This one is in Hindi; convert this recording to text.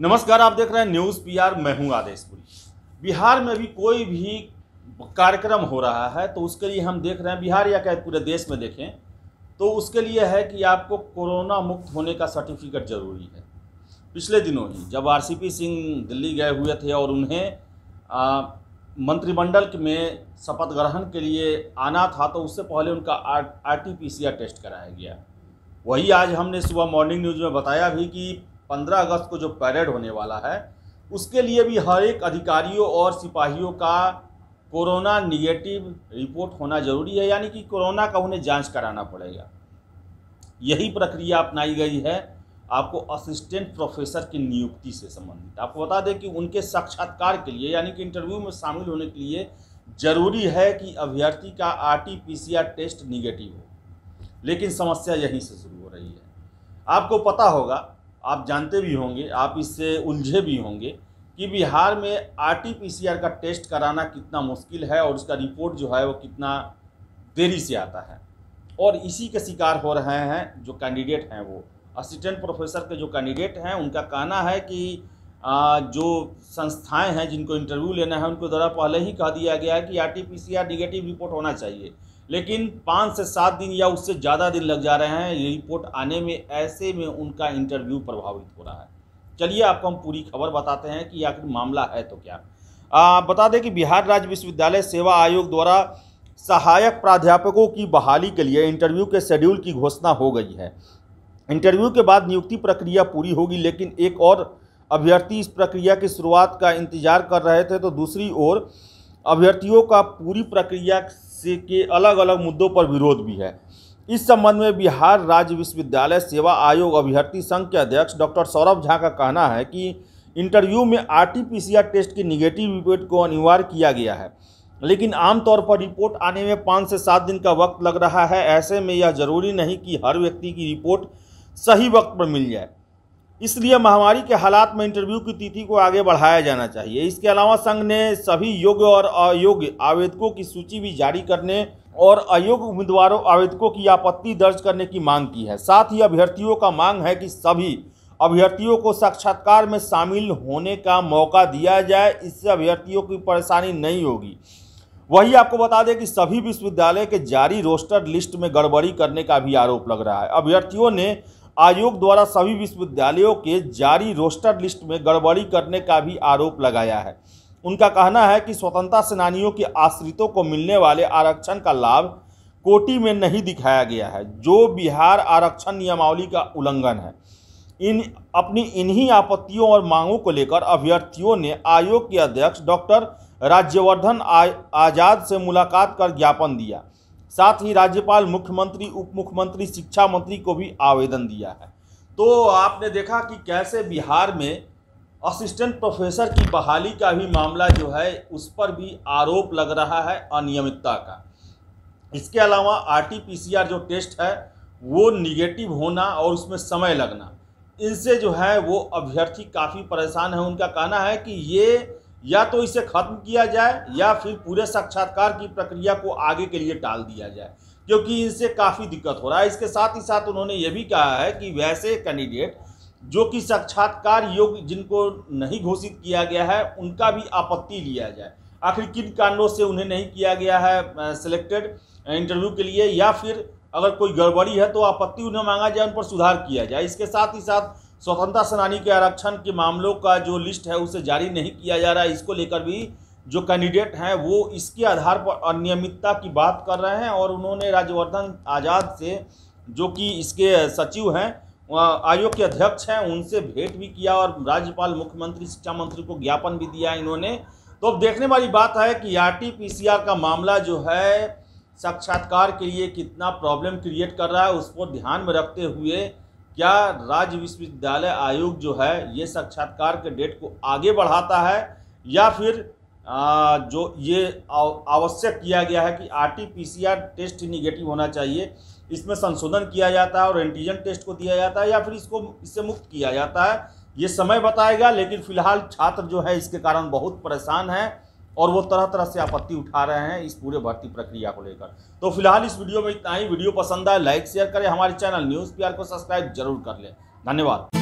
नमस्कार आप देख रहे हैं न्यूज़ पीआर मैं हूं आदेश पुरी बिहार में भी कोई भी कार्यक्रम हो रहा है तो उसके लिए हम देख रहे हैं बिहार या कहीं पूरे देश में देखें तो उसके लिए है कि आपको कोरोना मुक्त होने का सर्टिफिकेट ज़रूरी है पिछले दिनों ही जब आरसीपी सिंह दिल्ली गए हुए थे और उन्हें मंत्रिमंडल में शपथ ग्रहण के लिए आना था तो उससे पहले उनका आर टी टेस्ट कराया गया वही आज हमने सुबह मॉर्निंग न्यूज़ में बताया भी कि पंद्रह अगस्त को जो परेड होने वाला है उसके लिए भी हर एक अधिकारियों और सिपाहियों का कोरोना निगेटिव रिपोर्ट होना जरूरी है यानी कि कोरोना का उन्हें जांच कराना पड़ेगा यही प्रक्रिया अपनाई गई है आपको असिस्टेंट प्रोफेसर की नियुक्ति से संबंधित आपको बता दें कि उनके साक्षात्कार के लिए यानी कि इंटरव्यू में शामिल होने के लिए जरूरी है कि अभ्यर्थी का आर टेस्ट निगेटिव हो लेकिन समस्या यहीं से शुरू हो रही है आपको पता होगा आप जानते भी होंगे आप इससे उलझे भी होंगे कि बिहार में आरटीपीसीआर का टेस्ट कराना कितना मुश्किल है और उसका रिपोर्ट जो है वो कितना देरी से आता है और इसी के शिकार हो रहे हैं जो कैंडिडेट हैं वो असिस्टेंट प्रोफेसर के जो कैंडिडेट हैं उनका कहना है कि जो संस्थाएं हैं जिनको इंटरव्यू लेना है उनको ज़रा पहले ही कह दिया गया है कि R T P C R negative report होना चाहिए लेकिन पाँच से सात दिन या उससे ज़्यादा दिन लग जा रहे हैं ये रिपोर्ट आने में ऐसे में उनका इंटरव्यू प्रभावित हो रहा है चलिए आपको हम पूरी खबर बताते हैं कि आखिर मामला है तो क्या आ, बता दें कि बिहार राज्य विश्वविद्यालय सेवा आयोग द्वारा सहायक प्राध्यापकों की बहाली के लिए इंटरव्यू के शेड्यूल की घोषणा हो गई है इंटरव्यू के बाद नियुक्ति प्रक्रिया पूरी होगी लेकिन एक और अभ्यर्थी इस प्रक्रिया की शुरुआत का इंतजार कर रहे थे तो दूसरी ओर अभ्यर्थियों का पूरी प्रक्रिया से के अलग अलग मुद्दों पर विरोध भी है इस संबंध में बिहार राज्य विश्वविद्यालय सेवा आयोग अभ्यर्थी संघ के अध्यक्ष डॉक्टर सौरभ झा का कहना है कि इंटरव्यू में आरटीपीसीआर टेस्ट की निगेटिव रिपोर्ट को अनिवार्य किया गया है लेकिन आमतौर पर रिपोर्ट आने में पाँच से सात दिन का वक्त लग रहा है ऐसे में यह जरूरी नहीं कि हर व्यक्ति की रिपोर्ट सही वक्त पर मिल जाए इसलिए महामारी के हालात में इंटरव्यू की तिथि को आगे बढ़ाया जाना चाहिए इसके अलावा संघ ने सभी योग्य और अयोग्य आवेदकों की सूची भी जारी करने और अयोग्य उम्मीदवारों आवेदकों की आपत्ति दर्ज करने की मांग की है साथ ही अभ्यर्थियों का मांग है कि सभी अभ्यर्थियों को साक्षात्कार में शामिल होने का मौका दिया जाए इससे अभ्यर्थियों की परेशानी नहीं होगी वही आपको बता दें कि सभी विश्वविद्यालय के जारी रोस्टर लिस्ट में गड़बड़ी करने का भी आरोप लग रहा है अभ्यर्थियों ने आयोग द्वारा सभी विश्वविद्यालयों के जारी रोस्टर लिस्ट में गड़बड़ी करने का भी आरोप लगाया है उनका कहना है कि स्वतंत्रता सेनानियों के आश्रितों को मिलने वाले आरक्षण का लाभ कोटि में नहीं दिखाया गया है जो बिहार आरक्षण नियमावली का उल्लंघन है इन अपनी इन्हीं आपत्तियों और मांगों को लेकर अभ्यर्थियों ने आयोग के अध्यक्ष डॉक्टर राज्यवर्धन आजाद से मुलाकात कर ज्ञापन दिया साथ ही राज्यपाल मुख्यमंत्री उप मुख्यमंत्री शिक्षा मंत्री को भी आवेदन दिया है तो आपने देखा कि कैसे बिहार में असिस्टेंट प्रोफेसर की बहाली का भी मामला जो है उस पर भी आरोप लग रहा है अनियमितता का इसके अलावा आरटीपीसीआर जो टेस्ट है वो निगेटिव होना और उसमें समय लगना इनसे जो है वो अभ्यर्थी काफ़ी परेशान है उनका कहना है कि ये या तो इसे खत्म किया जाए या फिर पूरे साक्षात्कार की प्रक्रिया को आगे के लिए टाल दिया जाए क्योंकि इनसे काफ़ी दिक्कत हो रहा है इसके साथ ही साथ उन्होंने ये भी कहा है कि वैसे कैंडिडेट जो कि साक्षात्कार योग्य जिनको नहीं घोषित किया गया है उनका भी आपत्ति लिया जाए आखिर किन कारणों से उन्हें नहीं किया गया है सिलेक्टेड इंटरव्यू के लिए या फिर अगर कोई गड़बड़ी है तो आपत्ति उन्हें मांगा जाए उन पर सुधार किया जाए इसके साथ ही साथ स्वतंत्रता सेनानी के आरक्षण के मामलों का जो लिस्ट है उसे जारी नहीं किया जा रहा है इसको लेकर भी जो कैंडिडेट हैं वो इसके आधार पर अनियमितता की बात कर रहे हैं और उन्होंने राज्यवर्धन आज़ाद से जो कि इसके सचिव हैं आयोग के अध्यक्ष हैं उनसे भेंट भी किया और राज्यपाल मुख्यमंत्री शिक्षा मंत्री को ज्ञापन भी दिया इन्होंने तो अब देखने वाली बात है कि आर टी का मामला जो है साक्षात्कार के लिए कितना प्रॉब्लम क्रिएट कर रहा है उसको ध्यान में रखते हुए क्या राज्य विश्वविद्यालय आयोग जो है ये साक्षात्कार के डेट को आगे बढ़ाता है या फिर आ, जो ये आवश्यक किया गया है कि आरटीपीसीआर टेस्ट निगेटिव होना चाहिए इसमें संशोधन किया जाता है और एंटीजन टेस्ट को दिया जाता है या फिर इसको इससे मुक्त किया जाता है ये समय बताएगा लेकिन फिलहाल छात्र जो है इसके कारण बहुत परेशान हैं और वो तरह तरह से आपत्ति उठा रहे हैं इस पूरे भर्ती प्रक्रिया को लेकर तो फिलहाल इस वीडियो में इतना ही वीडियो पसंद आए लाइक शेयर करें हमारे चैनल न्यूज़ पी को सब्सक्राइब जरूर कर लें धन्यवाद